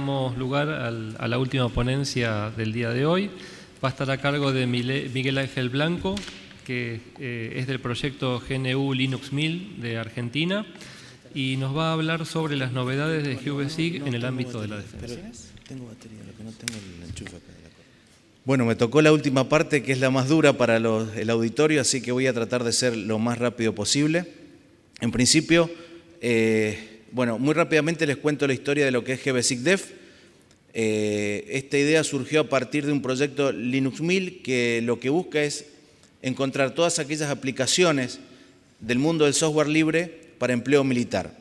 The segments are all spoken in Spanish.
Damos lugar a la última ponencia del día de hoy. Va a estar a cargo de Miguel Ángel Blanco, que eh, es del proyecto GNU Linux 1000 de Argentina, y nos va a hablar sobre las novedades de GVSIG en el ámbito de la defensa. bueno, me tocó la última parte, que es la más dura para el auditorio, así que voy a tratar de ser lo más rápido posible. En principio, eh, bueno, muy rápidamente les cuento la historia de lo que es GBSICDEF. Eh, esta idea surgió a partir de un proyecto Linux 1000 que lo que busca es encontrar todas aquellas aplicaciones del mundo del software libre para empleo militar.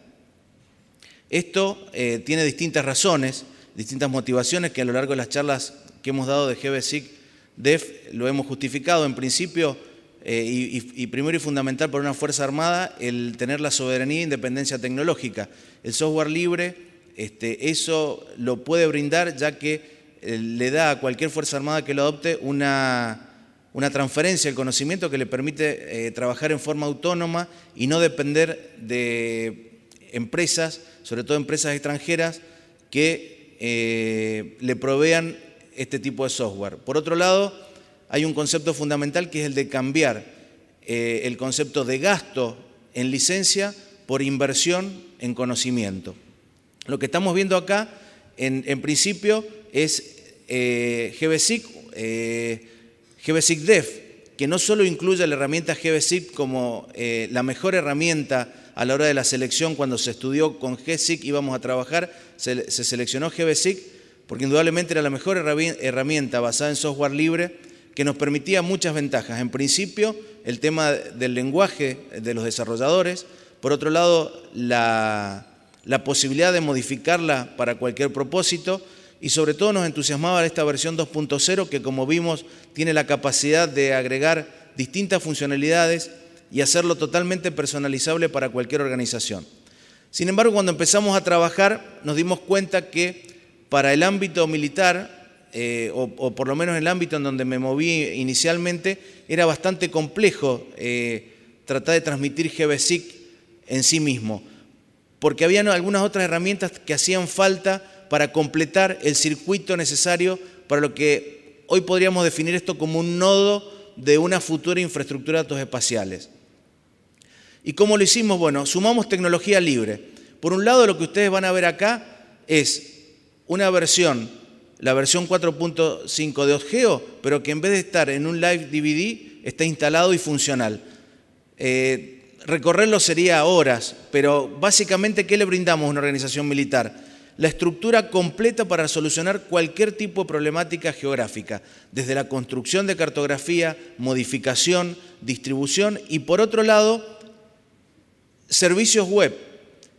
Esto eh, tiene distintas razones, distintas motivaciones que a lo largo de las charlas que hemos dado de GBSIC lo hemos justificado. En principio, eh, y, primero y fundamental para una Fuerza Armada, el tener la soberanía e independencia tecnológica. El software libre, este, eso lo puede brindar ya que eh, le da a cualquier Fuerza Armada que lo adopte una, transferencia de conocimiento que le permite eh, trabajar en forma autónoma y no depender de empresas, sobre todo empresas extranjeras, que le provean este tipo de software. Por otro lado, hay un concepto fundamental que es el de cambiar eh, el concepto de gasto en licencia por inversión en conocimiento. Lo que estamos viendo acá, en, principio, es eh, GBSIC, eh, GBSIC que no solo incluye la herramienta GBSIC como la mejor herramienta a la hora de la selección, cuando se estudió con GSIC íbamos a trabajar, se, se seleccionó GBSIC porque indudablemente era la mejor herramienta basada en software libre que nos permitía muchas ventajas. En principio, el tema del lenguaje de los desarrolladores, por otro lado, la, posibilidad de modificarla para cualquier propósito y sobre todo nos entusiasmaba esta versión 2.0 que como vimos tiene la capacidad de agregar distintas funcionalidades y hacerlo totalmente personalizable para cualquier organización. Sin embargo, cuando empezamos a trabajar nos dimos cuenta que para el ámbito militar eh, o, por lo menos el ámbito en donde me moví inicialmente, era bastante complejo eh, tratar de transmitir GBSIC en sí mismo, porque había algunas otras herramientas que hacían falta para completar el circuito necesario para lo que hoy podríamos definir esto como un nodo de una futura infraestructura de datos espaciales. ¿Y cómo lo hicimos? Bueno, sumamos tecnología libre. Por un lado, lo que ustedes van a ver acá es una versión la versión 4.5 de Ogeo, pero que en vez de estar en un live DVD, está instalado y funcional. Eh, recorrerlo sería horas, pero básicamente, ¿qué le brindamos a una organización militar? la estructura completa para solucionar cualquier tipo de problemática geográfica, desde la construcción de cartografía, modificación, distribución y por otro lado, servicios web.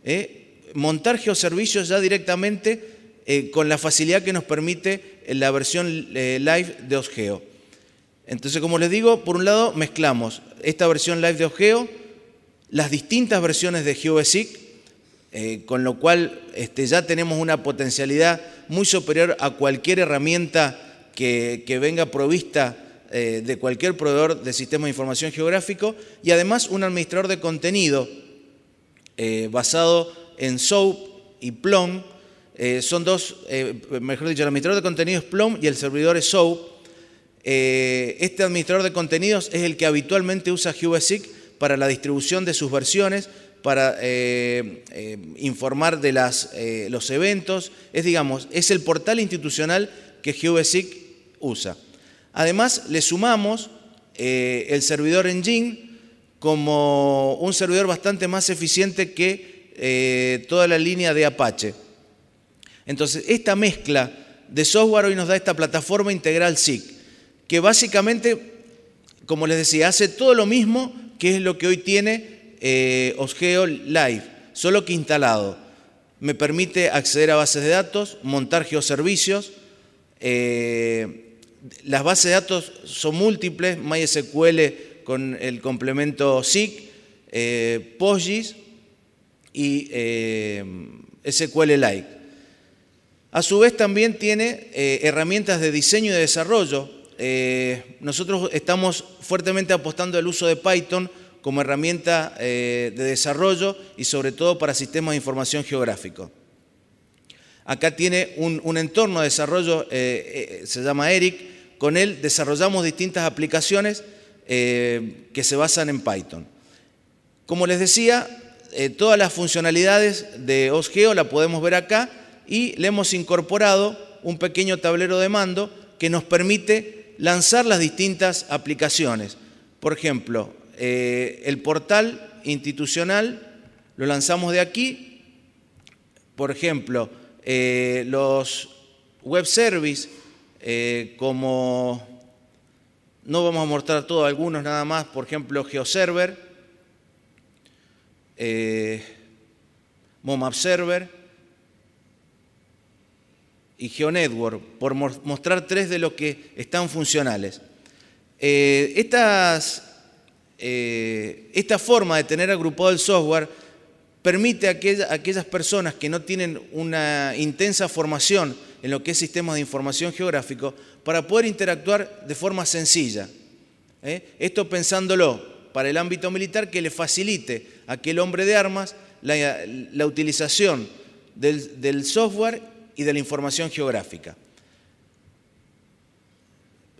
¿eh? Montar geoservicios ya directamente eh, con la facilidad que nos permite eh, la versión eh, live de Osgeo. Entonces, como les digo, por un lado mezclamos esta versión live de Osgeo, las distintas versiones de GeoBasic, con lo cual este, ya tenemos una potencialidad muy superior a cualquier herramienta que, venga provista de cualquier proveedor de sistemas de información geográfico y además un administrador de contenido basado en SOAP y PLOM, eh, son dos, eh, mejor dicho, el administrador de contenidos Plum y el servidor es eh, este administrador de contenidos es el que habitualmente usa HughSig para la distribución de sus versiones, para informar de las, los eventos. Es, digamos, es el portal institucional que HughSig usa. Además, le sumamos el servidor Engine como un servidor bastante más eficiente que toda la línea de Apache. Entonces, esta mezcla de software hoy nos da esta plataforma integral SIC, que básicamente, como les decía, hace todo lo mismo que es lo que hoy tiene eh, Osgeo Live, solo que instalado. Me permite acceder a bases de datos, montar geoservicios. Eh, las bases de datos son múltiples, MySQL con el complemento SIG, eh, y eh, SQL Like. A su vez también tiene eh, herramientas de diseño y de desarrollo. Eh, nosotros estamos fuertemente apostando al uso de Python como herramienta eh, de desarrollo y sobre todo para sistemas de información geográfico. Acá tiene un, un entorno de desarrollo, se llama ERIC, con él desarrollamos distintas aplicaciones que se basan en Python. Como les decía, todas las funcionalidades de OSGEO la podemos ver acá, y le hemos incorporado un pequeño tablero de mando que nos permite lanzar las distintas aplicaciones. Por ejemplo, eh, el portal institucional lo lanzamos de aquí. Por ejemplo, eh, los web service, eh, como no vamos a mostrar todos, algunos nada más, por ejemplo, GeoServer, Momap Server y GeoNetwork por mostrar tres de los que están funcionales. Eh, estas, eh, esta forma de tener agrupado el software permite a, aquellas personas que no tienen una intensa formación en lo que es sistemas de información geográfico para poder interactuar de forma sencilla. ¿eh? Esto pensándolo para el ámbito militar que le facilite a aquel hombre de armas la, utilización del, del software y de la información geográfica.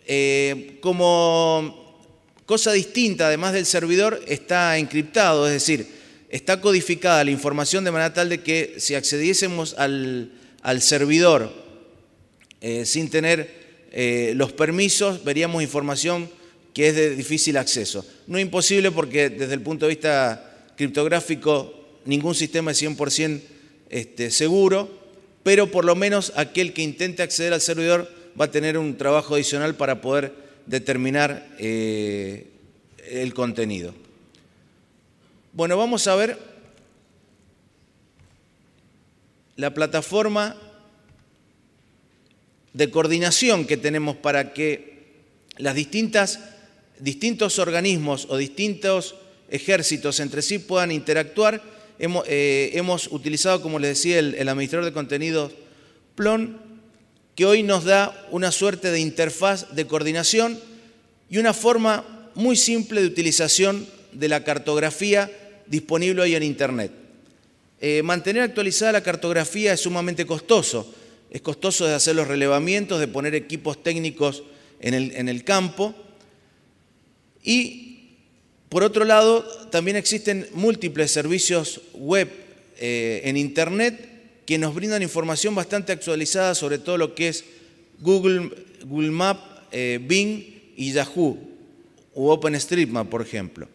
Eh, como cosa distinta, además del servidor, está encriptado, es decir, está codificada la información de manera tal de que si accediésemos al, servidor eh, sin tener eh, los permisos, veríamos información que es de difícil acceso. No imposible porque desde el punto de vista criptográfico ningún sistema es 100% este, seguro, pero por lo menos aquel que intente acceder al servidor va a tener un trabajo adicional para poder determinar eh, el contenido. Bueno, vamos a ver la plataforma de coordinación que tenemos para que las distintos organismos o distintos ejércitos entre sí puedan interactuar eh, hemos, utilizado, como les decía, el, administrador de contenidos Plon, que hoy nos da una suerte de interfaz de coordinación y una forma muy simple de utilización de la cartografía disponible hoy en Internet. Eh, mantener actualizada la cartografía es sumamente costoso. Es costoso de hacer los relevamientos, de poner equipos técnicos en el, en el campo. Y por otro lado, también existen múltiples servicios web eh, en Internet que nos brindan información bastante actualizada sobre todo lo que es Google, Google Map, eh, Bing y Yahoo o OpenStreetMap, por ejemplo.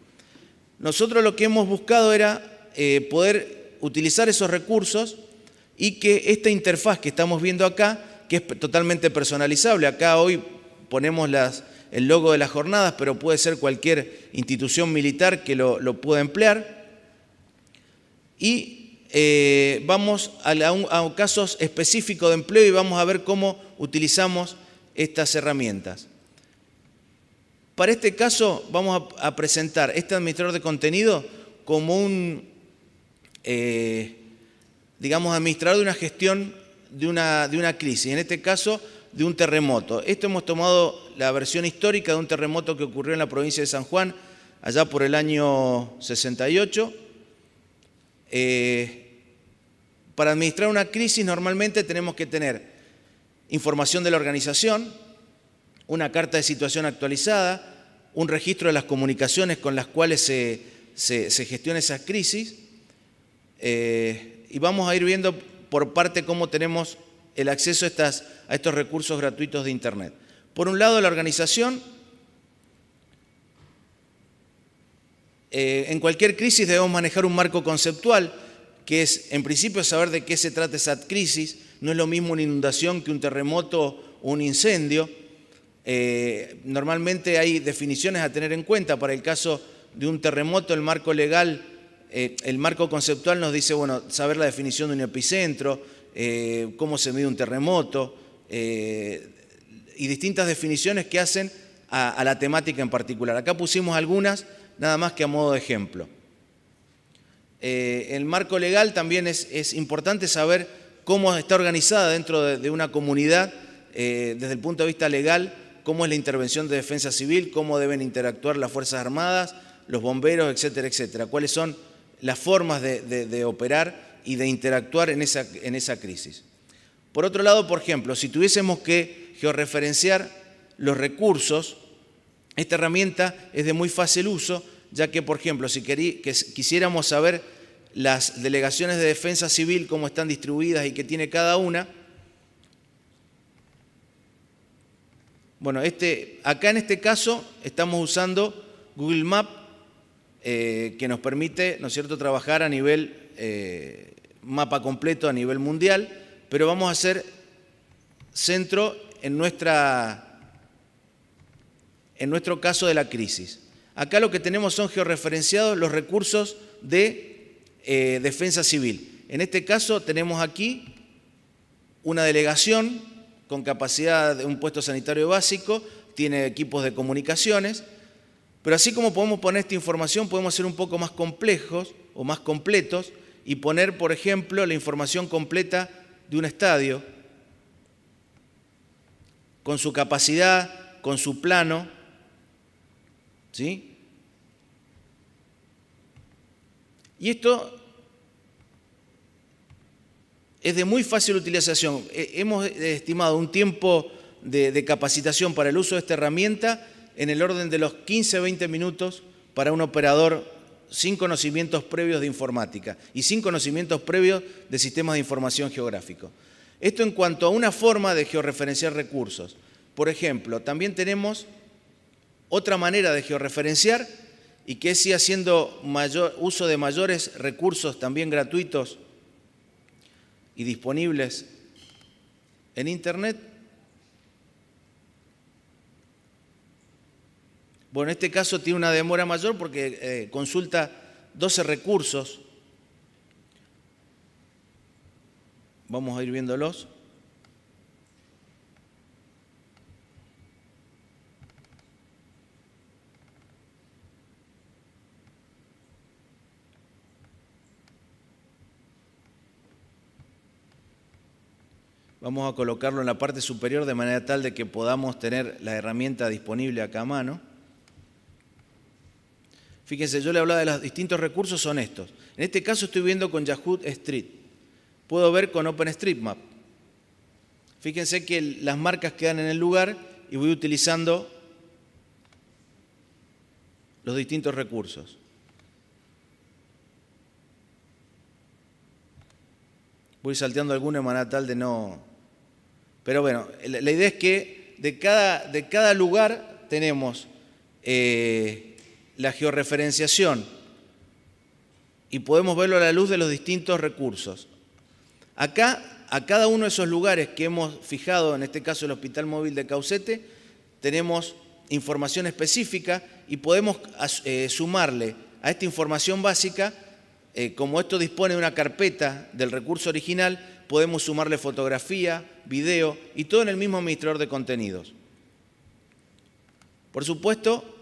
Nosotros lo que hemos buscado era eh, poder utilizar esos recursos y que esta interfaz que estamos viendo acá, que es totalmente personalizable, acá hoy ponemos las, el logo de las jornadas, pero puede ser cualquier institución militar que lo, pueda emplear. Y eh, vamos a, casos específicos de empleo y vamos a ver cómo utilizamos estas herramientas. Para este caso vamos a, presentar este administrador de contenido como un, eh, digamos, administrador de una gestión de una crisis. En este caso de un terremoto. Esto hemos tomado la versión histórica de un terremoto que ocurrió en la provincia de San Juan allá por el año 68. Eh, para administrar una crisis normalmente tenemos que tener información de la organización, una carta de situación actualizada, un registro de las comunicaciones con las cuales se, gestiona esa crisis. Eh, y vamos a ir viendo por parte cómo tenemos el acceso a, estos recursos gratuitos de Internet. Por un lado, la organización, eh, en cualquier crisis debemos manejar un marco conceptual, que es en principio saber de qué se trata esa crisis, no es lo mismo una inundación que un terremoto o un incendio. Eh, normalmente hay definiciones a tener en cuenta. Para el caso de un terremoto, el marco legal, eh, el marco conceptual nos dice, bueno, saber la definición de un epicentro, eh, cómo se mide un terremoto eh, y distintas definiciones que hacen a, la temática en particular. Acá pusimos algunas nada más que a modo de ejemplo. Eh, el marco legal también es, importante saber cómo está organizada dentro de, una comunidad, desde el punto de vista legal, cómo es la intervención de defensa civil, cómo deben interactuar las Fuerzas Armadas, los bomberos, etcétera, etcétera. Cuáles son las formas de operar y de interactuar en esa, en esa crisis. Por otro lado, por ejemplo, si tuviésemos que georreferenciar los recursos, esta herramienta es de muy fácil uso, ya que, por ejemplo, si quisiéramos saber las delegaciones de defensa civil, cómo están distribuidas y qué tiene cada una, bueno, este, acá en este caso estamos usando Google Map, eh, que nos permite, ¿no es cierto?, trabajar a nivel eh, mapa completo a nivel mundial, pero vamos a hacer centro en, nuestra, en nuestro caso de la crisis. Acá lo que tenemos son georreferenciados los recursos de eh, defensa civil. En este caso tenemos aquí una delegación con capacidad de un puesto sanitario básico, tiene equipos de comunicaciones, pero así como podemos poner esta información, podemos ser un poco más complejos o más completos y poner, por ejemplo, la información completa de un estadio, con su capacidad, con su plano, ¿sí? Y esto es de muy fácil utilización. Eh, hemos estimado un tiempo de, de, capacitación para el uso de esta herramienta en el orden de los 15 20 minutos para un operador sin conocimientos previos de informática y sin conocimientos previos de sistemas de información geográfico. Esto en cuanto a una forma de georreferenciar recursos. Por ejemplo, también tenemos otra manera de georreferenciar y que es haciendo mayor, uso de mayores recursos también gratuitos y disponibles en Internet, Bueno, en este caso tiene una demora mayor porque eh, consulta 12 recursos. Vamos a ir viéndolos. Vamos a colocarlo en la parte superior de manera tal de que podamos tener la herramienta disponible acá a mano. Fíjense, yo le hablaba de los distintos recursos, son estos. En este caso estoy viendo con Yahoo Street. Puedo ver con OpenStreetMap. Fíjense que las marcas quedan en el lugar y voy utilizando los distintos recursos. Voy salteando alguna manera tal de no... Pero bueno, la idea es que de cada, de cada lugar tenemos eh, la georreferenciación y podemos verlo a la luz de los distintos recursos. Acá, a cada uno de esos lugares que hemos fijado, en este caso el Hospital Móvil de Caucete, tenemos información específica y podemos eh, sumarle a esta información básica, eh, como esto dispone de una carpeta del recurso original, podemos sumarle fotografía, video y todo en el mismo administrador de contenidos. Por supuesto,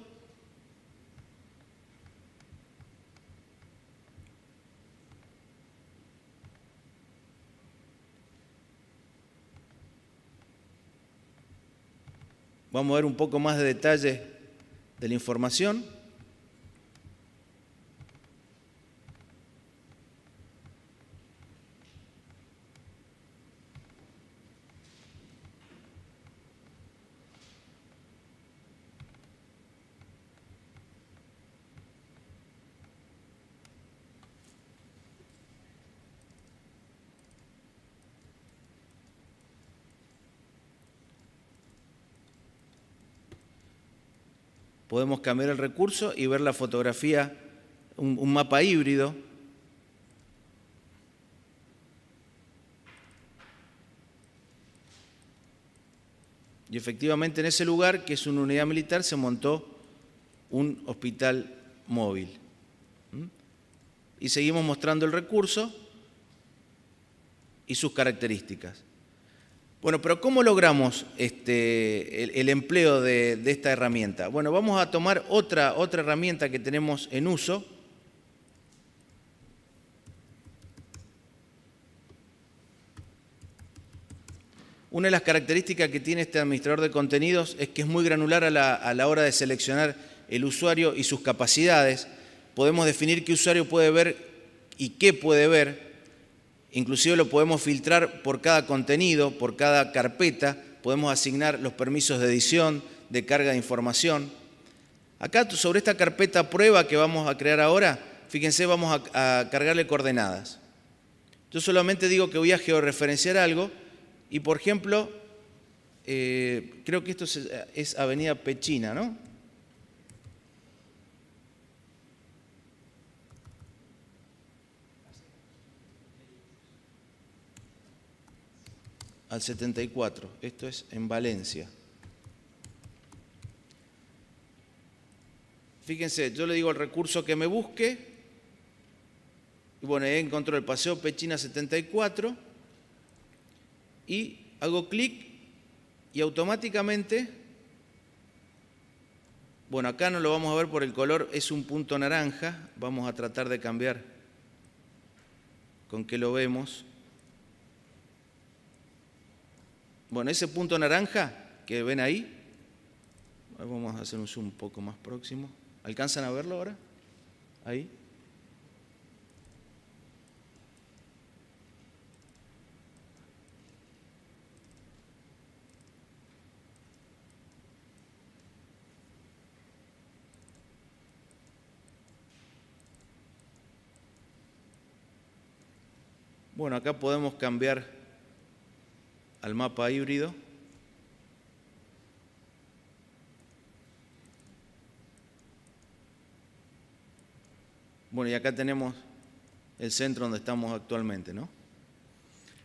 Vamos a ver un poco más de detalle de la información. podemos cambiar el recurso y ver la fotografía, un, mapa híbrido. Y efectivamente en ese lugar, que es una unidad militar, se montó un hospital móvil. ¿Mm? Y seguimos mostrando el recurso y sus características. Bueno, pero ¿cómo logramos este, el, empleo de, esta herramienta? Bueno, vamos a tomar otra, herramienta que tenemos en uso. Una de las características que tiene este administrador de contenidos es que es muy granular a la, a la hora de seleccionar el usuario y sus capacidades. Podemos definir qué usuario puede ver y qué puede ver Inclusive lo podemos filtrar por cada contenido, por cada carpeta, podemos asignar los permisos de edición, de carga de información. Acá sobre esta carpeta prueba que vamos a crear ahora, fíjense, vamos a, cargarle coordenadas. Yo solamente digo que voy a georreferenciar algo y, por ejemplo, eh, creo que esto es Avenida Pechina, ¿no? al 74, esto es en Valencia. Fíjense, yo le digo al recurso que me busque, y bueno, encontró el Paseo Pechina 74, y hago clic y automáticamente, bueno, acá no lo vamos a ver por el color, es un punto naranja, vamos a tratar de cambiar con que lo vemos. Bueno, ese punto naranja que ven ahí, vamos a hacer un zoom un poco más próximo. ¿Alcanzan a verlo ahora? Ahí. Bueno, acá podemos cambiar al mapa híbrido. Bueno, y acá tenemos el centro donde estamos actualmente, ¿no?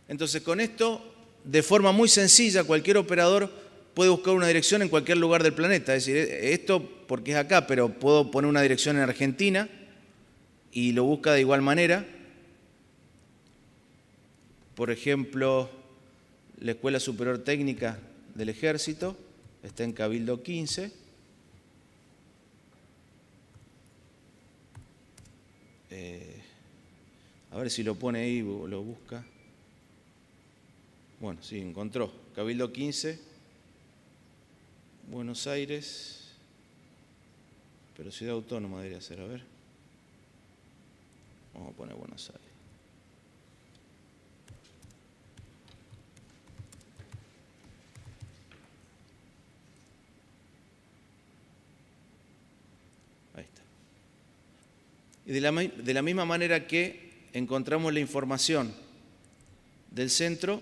Entonces, con esto, de forma muy sencilla, cualquier operador puede buscar una dirección en cualquier lugar del planeta. Es decir, esto porque es acá, pero puedo poner una dirección en Argentina y lo busca de igual manera. Por ejemplo, la Escuela Superior Técnica del Ejército, está en Cabildo 15. Eh, a ver si lo pone ahí, lo busca. Bueno, sí, encontró. Cabildo 15, Buenos Aires, pero ciudad autónoma debería ser, a ver. Vamos a poner Buenos Aires. de la, misma manera que encontramos la información del centro,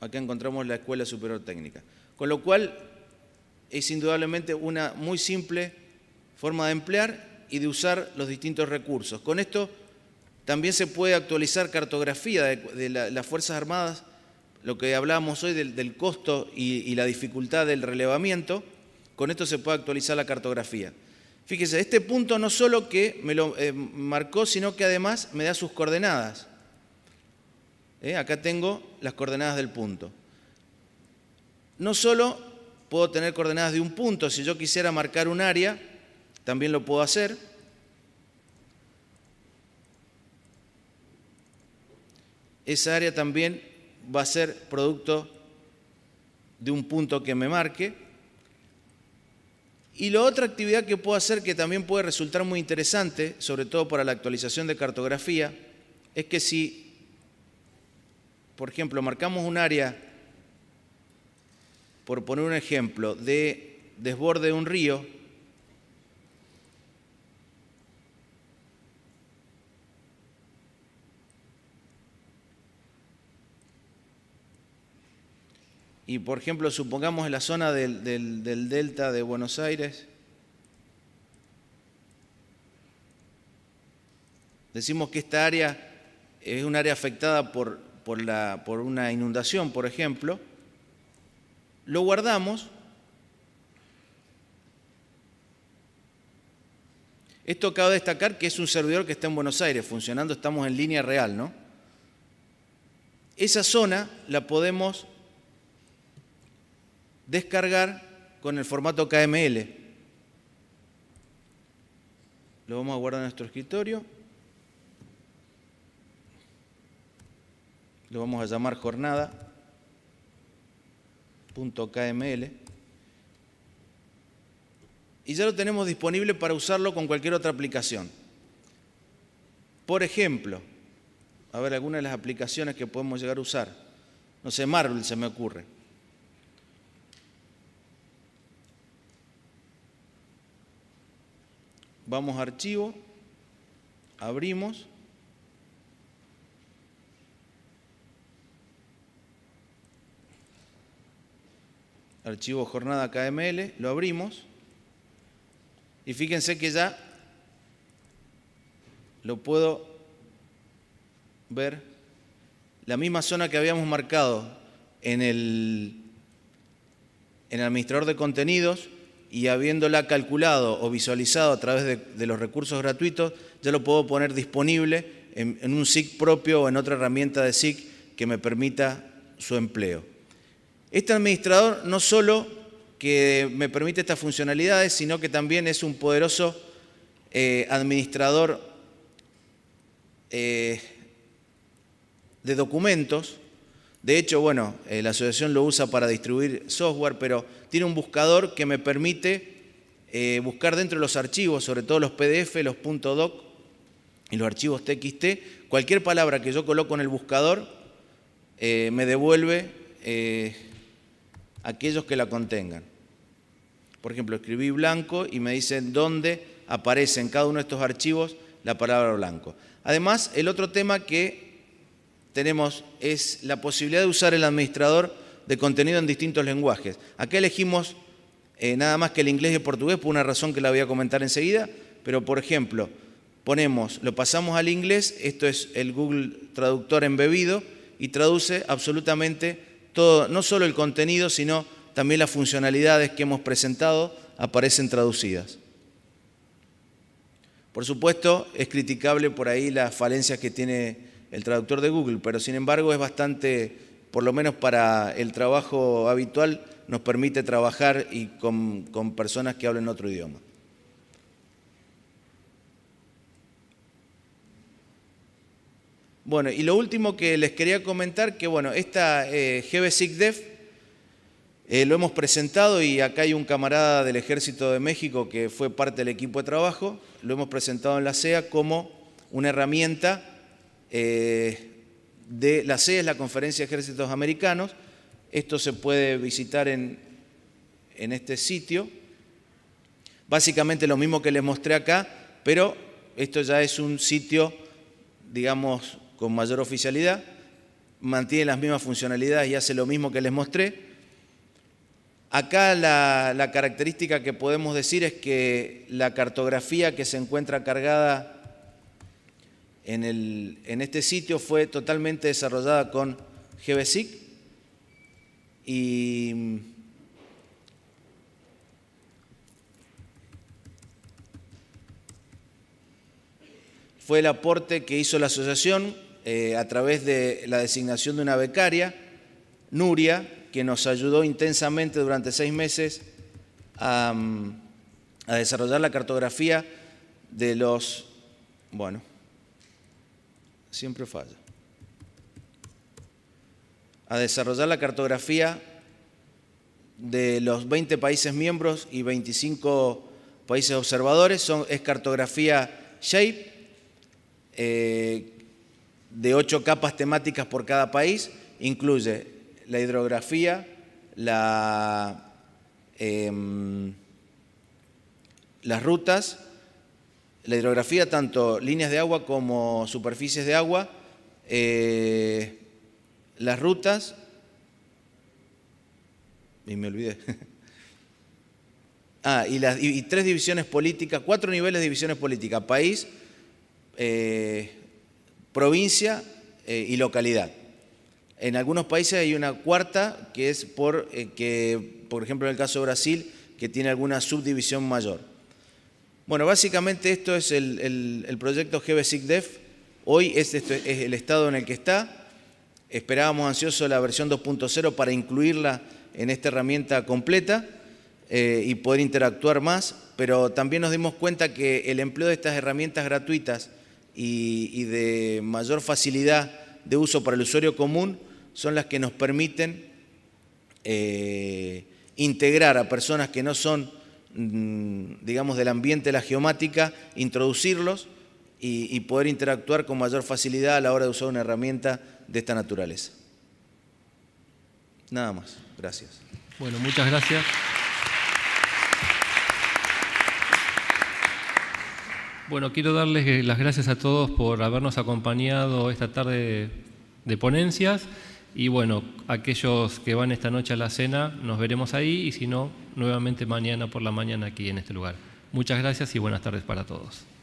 acá encontramos la Escuela Superior Técnica. Con lo cual, es indudablemente una muy simple forma de emplear y de usar los distintos recursos. Con esto también se puede actualizar cartografía de, las Fuerzas Armadas, lo que hablábamos hoy del, costo y la dificultad del relevamiento, con esto se puede actualizar la cartografía. Fíjese, este punto no solo que me lo eh, marcó, sino que además me da sus coordenadas. Eh, acá tengo las coordenadas del punto. No solo puedo tener coordenadas de un punto, si yo quisiera marcar un área, también lo puedo hacer. Esa área también va a ser producto de un punto que me marque. Y la otra actividad que puedo hacer que también puede resultar muy interesante, sobre todo para la actualización de cartografía, es que si, por ejemplo, marcamos un área, por poner un ejemplo, de desborde de un río, y por ejemplo supongamos la zona del, delta de Buenos Aires, decimos que esta área es un área afectada por, la, por una inundación, por ejemplo, lo guardamos Esto de destacar que es un servidor que está en Buenos Aires funcionando, estamos en línea real, ¿no? Esa zona la podemos descargar con el formato KML. Lo vamos a guardar en nuestro escritorio. Lo vamos a llamar jornada.kml. Y ya lo tenemos disponible para usarlo con cualquier otra aplicación. Por ejemplo, a ver, alguna de las aplicaciones que podemos llegar a usar. No sé, Marvel se me ocurre. Vamos a archivo, abrimos. Archivo jornada KML, lo abrimos. Y fíjense que ya lo puedo ver. La misma zona que habíamos marcado en el, en el administrador de contenidos, y habiéndola calculado o visualizado a través de, los recursos gratuitos, ya lo puedo poner disponible en, un SIC propio o en otra herramienta de SIC que me permita su empleo. Este administrador no solo que me permite estas funcionalidades, sino que también es un poderoso eh, administrador eh, de documentos de hecho, bueno, eh, la asociación lo usa para distribuir software, pero tiene un buscador que me permite eh, buscar dentro de los archivos, sobre todo los PDF, los .doc y los archivos TXT. Cualquier palabra que yo coloco en el buscador eh, me devuelve aquellos que la contengan. Por ejemplo, escribí blanco y me dicen dónde aparece en cada uno de estos archivos la palabra blanco. Además, el otro tema que tenemos es la posibilidad de usar el administrador de contenido en distintos lenguajes. Acá elegimos eh, nada más que el inglés y el portugués por una razón que la voy a comentar enseguida, pero por ejemplo, ponemos, lo pasamos al inglés, esto es el Google Traductor embebido y traduce absolutamente todo, no solo el contenido, sino también las funcionalidades que hemos presentado aparecen traducidas. Por supuesto, es criticable por ahí las falencias que tiene el traductor de Google, pero sin embargo es bastante, por lo menos para el trabajo habitual, nos permite trabajar y con, personas que hablen otro idioma. Bueno, y lo último que les quería comentar, que bueno, esta eh, GBSICDEF eh, lo hemos presentado y acá hay un camarada del Ejército de México que fue parte del equipo de trabajo, lo hemos presentado en la SEA como una herramienta eh, de la es la Conferencia de Ejércitos Americanos. Esto se puede visitar en, este sitio. Básicamente lo mismo que les mostré acá, pero esto ya es un sitio, digamos, con mayor oficialidad, mantiene las mismas funcionalidades y hace lo mismo que les mostré. Acá la, la, característica que podemos decir es que la cartografía que se encuentra cargada en, este sitio fue totalmente desarrollada con GBSIC y fue el aporte que hizo la asociación eh, a través de la designación de una becaria, Nuria, que nos ayudó intensamente durante seis meses a, a desarrollar la cartografía de los, bueno, siempre falla. A desarrollar la cartografía de los 20 países miembros y 25 países observadores, es cartografía SHAPE, eh, de ocho capas temáticas por cada país, incluye la hidrografía, em, las rutas, la hidrografía, tanto líneas de agua como superficies de agua, eh, las rutas, y me olvidé, ah, y, tres divisiones políticas, cuatro niveles de divisiones políticas, país, eh, provincia eh, y localidad. En algunos países hay una cuarta que es por, que, por ejemplo, en el caso de Brasil, que tiene alguna subdivisión mayor. Bueno, básicamente esto es el, proyecto GBSICDEF. Hoy es, este, es el estado en el que está. Esperábamos ansioso la versión 2.0 para incluirla en esta herramienta completa eh, y poder interactuar más, pero también nos dimos cuenta que el empleo de estas herramientas gratuitas y, de mayor facilidad de uso para el usuario común son las que nos permiten eh, integrar a personas que no son Mm, digamos, del ambiente de la geomática, introducirlos y, y, poder interactuar con mayor facilidad a la hora de usar una herramienta de esta naturaleza. Nada más, gracias. Bueno, muchas gracias. Bueno, quiero darles eh, las gracias a todos por habernos acompañado esta tarde de ponencias. Y bueno, aquellos que van esta noche a la cena, nos veremos ahí y si no, nuevamente mañana por la mañana aquí en este lugar. Muchas gracias y buenas tardes para todos.